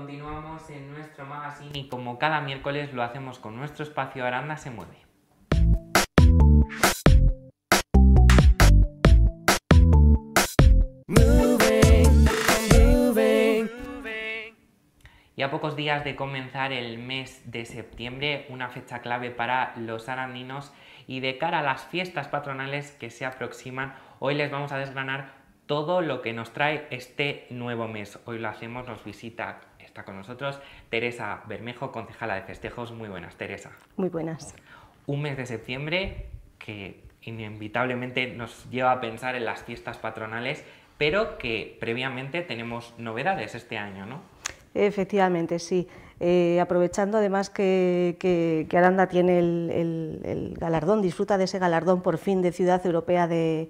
continuamos en nuestro magazine y como cada miércoles lo hacemos con nuestro espacio Aranda se mueve. Y a pocos días de comenzar el mes de septiembre, una fecha clave para los arandinos y de cara a las fiestas patronales que se aproximan, hoy les vamos a desgranar todo lo que nos trae este nuevo mes. Hoy lo hacemos, nos visita Está con nosotros Teresa Bermejo, concejala de festejos. Muy buenas, Teresa. Muy buenas. Un mes de septiembre que inevitablemente nos lleva a pensar en las fiestas patronales, pero que previamente tenemos novedades este año, ¿no? Efectivamente, sí. Eh, aprovechando además que, Aranda tiene el, galardón, disfruta de ese galardón por fin de Ciudad Europea del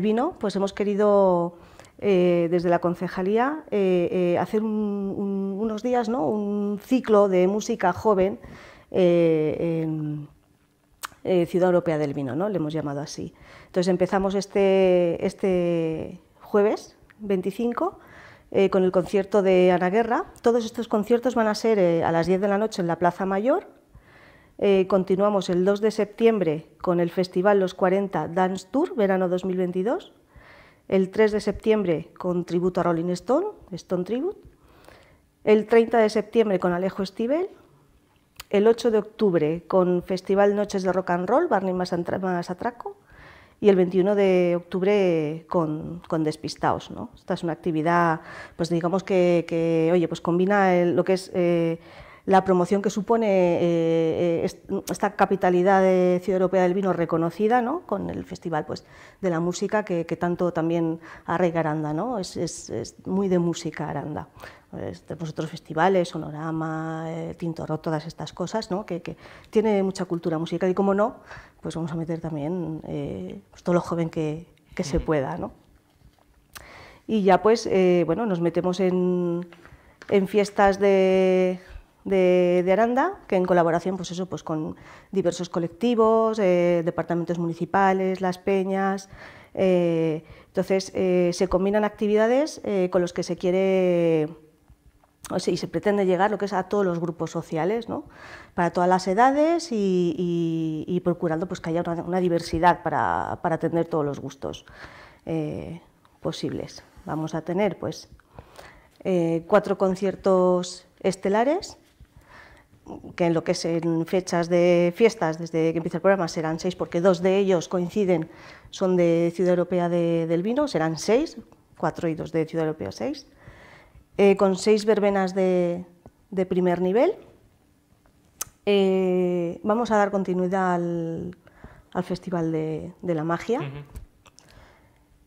Vino, pues hemos querido eh, desde la concejalía eh, eh, hacer unos días ¿no? un ciclo de música joven en Ciudad Europea del Vino, ¿no? le hemos llamado así. Entonces empezamos este, este jueves 25 con el concierto de Ana Guerra. Todos estos conciertos van a ser a las 10 de la noche en la Plaza Mayor. continuamos el 2 de septiembre con el Festival Los 40 Dance Tour, verano 2022 el 3 de septiembre con tributo a Rolling Stone, Stone Tribute, el 30 de septiembre con Alejo Estibel, el 8 de octubre con Festival Noches de Rock and Roll, Barney más, Atraco, y el 21 de octubre con, con Despistaos. ¿no? Esta es una actividad, pues digamos que, oye, pues combina lo que es... Eh, la promoción que supone eh, eh, esta capitalidad de Ciudad Europea del Vino reconocida, ¿no? con el Festival pues, de la Música que, tanto también arraiga Aranda, ¿no? Es, muy de música Aranda. tenemos otros festivales, Sonorama, eh, Tintorro, todas estas cosas, ¿no? que, tiene mucha cultura musical y como no, pues vamos a meter también pues todo lo joven que, se mm. pueda. ¿no? Y ya pues, bueno, nos metemos en fiestas de, de, Aranda, que en colaboración pues eso, pues con diversos colectivos, eh, departamentos municipales, las peñas. Eh, entonces, eh, se combinan actividades con los que se quiere y se pretende llegar lo que es a todos los grupos sociales, ¿no? para todas las edades y, procurando pues, que haya una, diversidad para, para, atender todos los gustos posibles. Vamos a tener pues, cuatro conciertos estelares, que en lo que es en fechas de fiestas, desde que empieza el programa, serán seis, porque dos de ellos coinciden, son de Ciudad Europea del Vino, serán seis, cuatro y dos de Ciudad Europea, seis, eh, con seis verbenas de, primer nivel. Eh, vamos a dar continuidad al, Festival de, la Magia.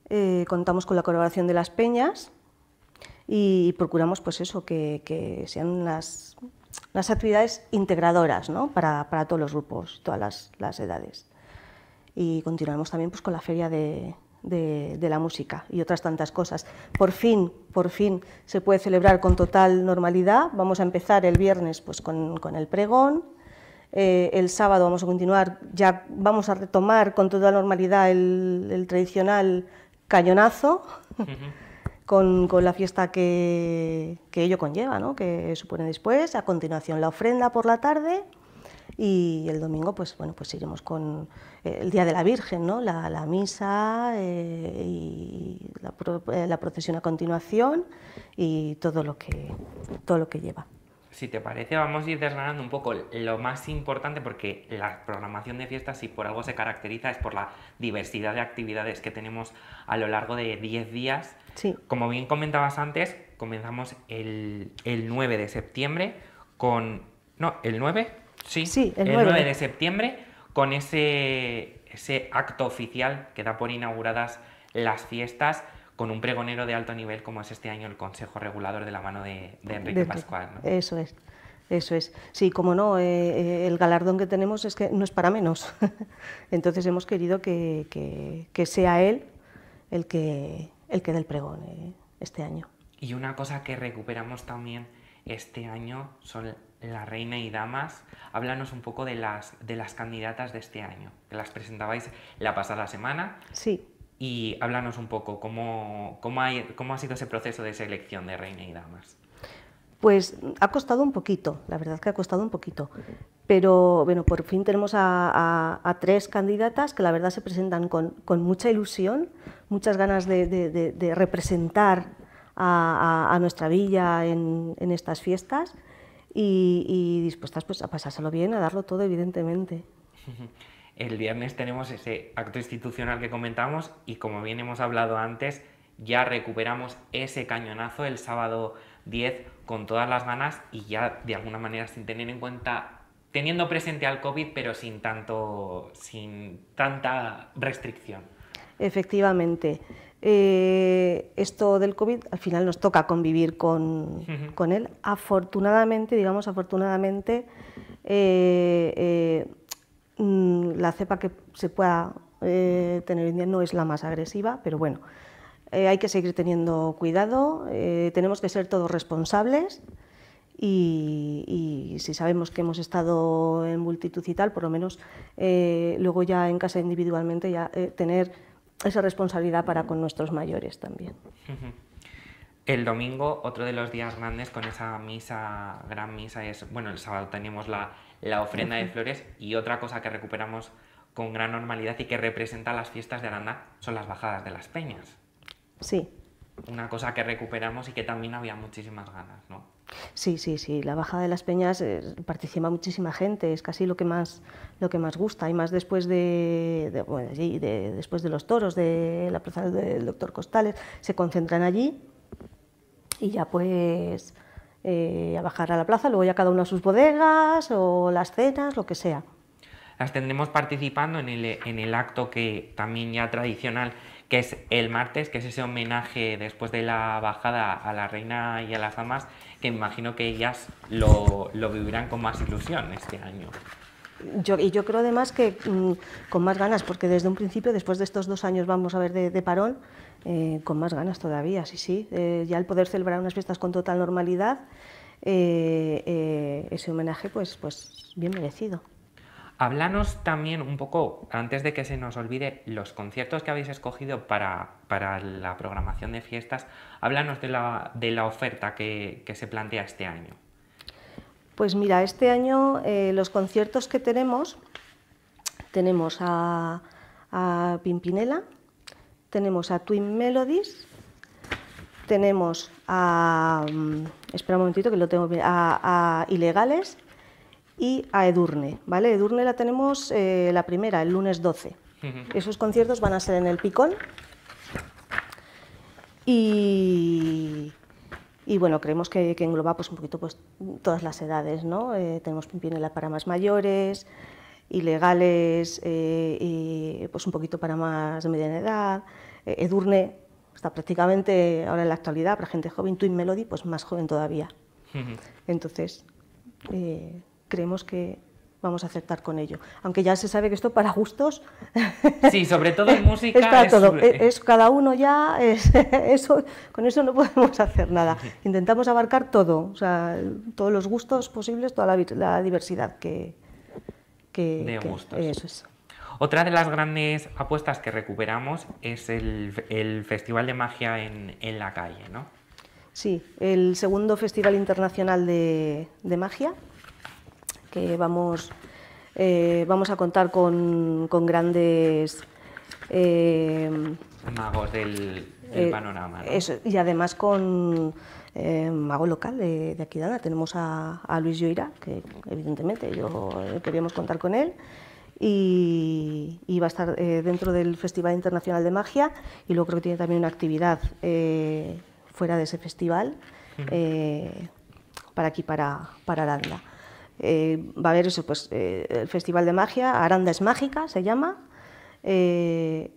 Eh, contamos con la colaboración de las peñas y procuramos pues eso, que, que sean las las actividades integradoras ¿no? para, todos los grupos, todas las, edades. Y continuamos también pues, con la feria de, la música y otras tantas cosas. Por fin, por fin se puede celebrar con total normalidad. Vamos a empezar el viernes pues, con, el pregón. Eh, el sábado vamos a continuar, ya vamos a retomar con toda normalidad el, tradicional cañonazo con, la fiesta que, ello conlleva, ¿no? que supone después, a continuación la ofrenda por la tarde y el domingo pues bueno pues iremos con eh, el día de la Virgen no la, misa eh, y la, eh, la, procesión a continuación y todo lo que todo lo que lleva si te parece, vamos a ir desgranando un poco lo más importante, porque la programación de fiestas, si por algo se caracteriza, es por la diversidad de actividades que tenemos a lo largo de 10 días. Sí. Como bien comentabas antes, comenzamos el, 9 de septiembre con... No, el 9, sí. de septiembre con ese, ese acto oficial que da por inauguradas las fiestas con un pregonero de alto nivel como es este año el Consejo Regulador de la mano de, Enrique Pascual. ¿no? Eso es. Eso es. Sí, como no, eh, eh, el galardón que tenemos es que no es para menos. Entonces hemos querido que, sea él el que, el que dé el pregón eh, este año. Y una cosa que recuperamos también este año son la reina y damas. Háblanos un poco de las, de las candidatas de este año, que las presentabais la pasada semana. Sí y háblanos un poco cómo, cómo ha sido ese proceso de selección de reina y damas. Pues ha costado un poquito, la verdad que ha costado un poquito, pero bueno, por fin tenemos a, tres candidatas que la verdad se presentan con, mucha ilusión, muchas ganas de, representar a, nuestra villa en, estas fiestas y, y, dispuestas pues, a pasárselo bien, a darlo todo, evidentemente. El viernes tenemos ese acto institucional que comentamos y como bien hemos hablado antes, ya recuperamos ese cañonazo el sábado 10 con todas las ganas y ya de alguna manera sin tener en cuenta teniendo presente al COVID, pero sin, tanto, sin tanta restricción. Efectivamente. Eh, esto del COVID al final nos toca convivir con, él. Afortunadamente, digamos afortunadamente, eh, eh, Mm, la cepa que se pueda eh, tener en día no es la más agresiva, pero bueno, eh, hay que seguir teniendo cuidado, eh, tenemos que ser todos responsables y, si sabemos que hemos estado en multitud y tal, por lo menos luego ya en casa individualmente ya tener esa responsabilidad para con nuestros mayores también. El domingo, otro de los días grandes con esa misa, gran misa, es, bueno, el sábado tenemos la la ofrenda de flores y otra cosa que recuperamos con gran normalidad y que representa las fiestas de Aranda son las bajadas de las peñas. Sí. Una cosa que recuperamos y que también había muchísimas ganas, ¿no? Sí, sí, sí. La bajada de las peñas eh, participa muchísima gente, es casi lo que más, lo que más gusta. Y más después de, después de los toros de la plaza del doctor Costales, se concentran allí y ya pues eh, a bajar a la plaza, luego ya cada uno a sus bodegas o las cenas, lo que sea. Las tendremos participando en el, acto que también ya tradicional, que es el martes, que es ese homenaje después de la bajada a la reina y a las damas, que imagino que ellas lo vivirán con más ilusión este año y yo creo además que mm, con más ganas, porque desde un principio, después de estos dos años, vamos a ver, de, de parón, eh, con más ganas todavía, sí, sí. Eh, ya el poder celebrar unas fiestas con total normalidad, eh, ese homenaje, pues, pues bien merecido. Háblanos también un poco, antes de que se nos olvide, los conciertos que habéis escogido para, la programación de fiestas, háblanos de la, de la oferta que se plantea este año. Pues mira, este año eh, los conciertos que tenemos, tenemos a, Pimpinela, tenemos a Twin Melodies, tenemos a. Mm, espera un momentito que lo tengo A, Ilegales y a Edurne. ¿vale? Edurne la tenemos eh, la primera, el lunes 12. Esos conciertos van a ser en el Picón. Y, y bueno, creemos que, engloba pues, un poquito pues, todas las edades, ¿no? Eh, tenemos pimpinela para más mayores, ilegales, eh, y pues un poquito para más de mediana edad, eh, Edurne está prácticamente ahora en la actualidad para gente joven, Twin Melody pues más joven todavía. Entonces, creemos que vamos a aceptar con ello. Aunque ya se sabe que esto para gustos... Sí, sobre todo en música... es para todo, es, cada uno ya, eso, con eso no podemos hacer nada. Intentamos abarcar todo, sea, todos los gustos posibles, toda la, diversidad que... de gustos. Eso es. Otra de las grandes apuestas que recuperamos es el, Festival de Magia en, la calle, ¿no? Sí, el segundo Festival Internacional de, de Magia, que vamos, eh, vamos a contar con, con grandes... Eh, magos del, eh, panorama. y además con mago local de, de, aquí Tenemos a, Luis Lloira, que evidentemente yo queríamos contar con él. Y, va a estar dentro del Festival Internacional de Magia y luego creo que tiene también una actividad fuera de ese festival para aquí, para, para Aranda. Eh, va a haber eso, pues eh, el Festival de Magia, Aranda es Mágica se llama, eh,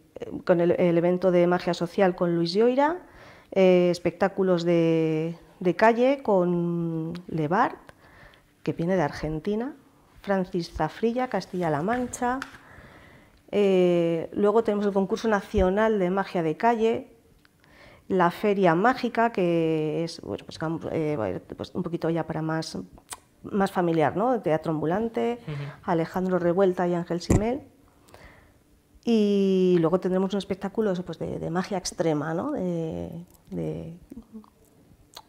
con el, evento de magia social con Luis Lloira, espectáculos de, calle con Levart, que viene de Argentina, Francis Zafrilla, Castilla-La Mancha. luego tenemos el concurso nacional de magia de calle, la feria mágica, que es pues, pues, un poquito ya para más más familiar, ¿no? Teatro Ambulante, Alejandro Revuelta y Ángel Simel. Y luego tendremos un espectáculo pues, de, magia extrema, ¿no? De,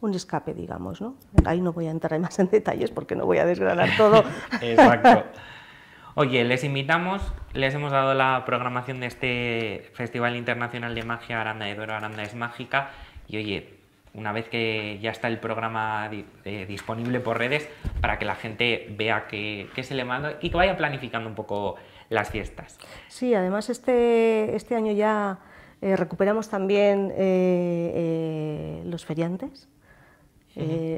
un escape, digamos, ¿no? Ahí no voy a entrar más en detalles porque no voy a desgranar todo. Exacto. Oye, les invitamos, les hemos dado la programación de este Festival Internacional de Magia Aranda de Duero, Aranda es Mágica, y oye, una vez que ya está el programa eh, disponible por redes para que la gente vea que, se le manda y que vaya planificando un poco las fiestas. Sí, además este, este año ya eh, recuperamos también eh, los feriantes.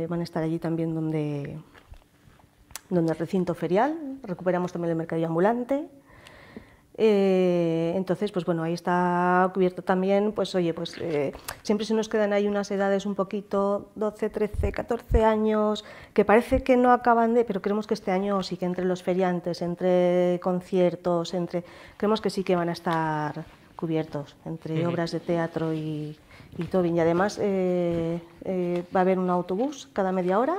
van a estar allí también donde, donde el recinto ferial. Recuperamos también el mercadillo ambulante. Eh, entonces, pues bueno, ahí está cubierto también, pues oye, pues eh, siempre se nos quedan ahí unas edades un poquito, 12, 13, 14 años, que parece que no acaban de, pero creemos que este año sí que entre los feriantes, entre conciertos, entre, creemos que sí que van a estar cubiertos, entre obras de teatro y, y todo bien. Y además eh, va a haber un autobús cada media hora,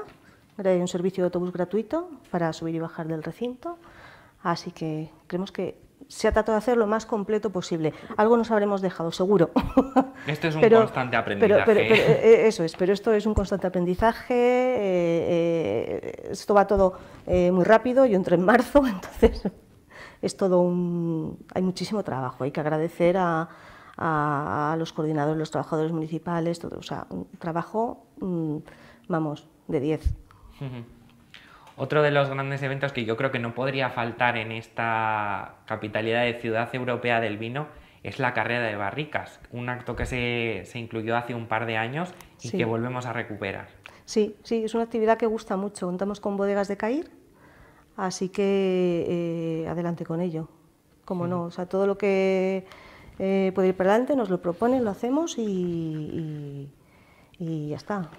un servicio de autobús gratuito para subir y bajar del recinto, así que creemos que se ha tratado de hacer lo más completo posible. Algo nos habremos dejado, seguro. Este es un constante aprendizaje. ¿eh? Eh, eh, eso es, pero esto es un constante aprendizaje. esto va todo muy rápido. Yo entré en marzo, entonces es todo un. Hay muchísimo trabajo. Hay que agradecer a, a, los coordinadores, los trabajadores municipales, todo, o sea, un trabajo, mm, vamos, de 10. Otro de los grandes eventos que yo creo que no podría faltar en esta capitalidad de ciudad europea del vino es la carrera de barricas, un acto que se, incluyó hace un par de años y que volvemos a recuperar. Sí, sí, es una actividad que gusta mucho. Contamos con bodegas de Cair, así que eh, adelante con ello. Como no, sea, todo lo que eh, puede ir para adelante nos lo proponen, lo hacemos y ya está.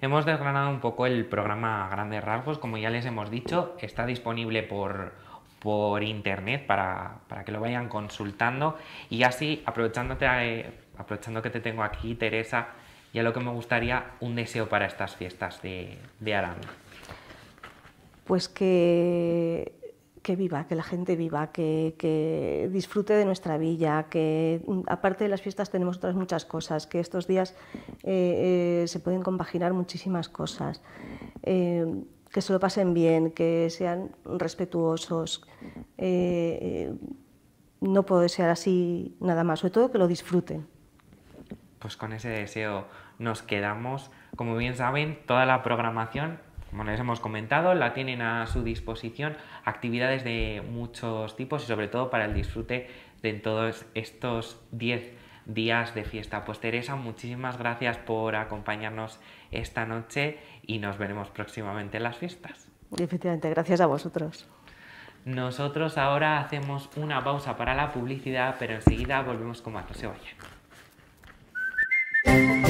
Hemos desgranado un poco el programa grandes rasgos, como ya les hemos dicho, está disponible por, por internet para, que lo vayan consultando y así, aprovechándote, eh, aprovechando que te tengo aquí, Teresa, ya lo que me gustaría, un deseo para estas fiestas de, de Pues que que viva, que la gente viva, que, disfrute de nuestra villa, que mm, aparte de las fiestas tenemos otras muchas cosas, que estos días eh, eh, se pueden compaginar muchísimas cosas, em, que se lo pasen bien, que sean respetuosos. Eh, no puede ser así nada más, sobre todo que lo disfruten. Pues con ese deseo nos quedamos. Como bien saben, toda la programación como les hemos comentado, la tienen a su disposición actividades de muchos tipos y sobre todo para el disfrute de todos estos 10 días de fiesta. Pues Teresa, muchísimas gracias por acompañarnos esta noche y nos veremos próximamente en las fiestas. Efectivamente, gracias a vosotros. Nosotros ahora hacemos una pausa para la publicidad, pero enseguida volvemos con más. No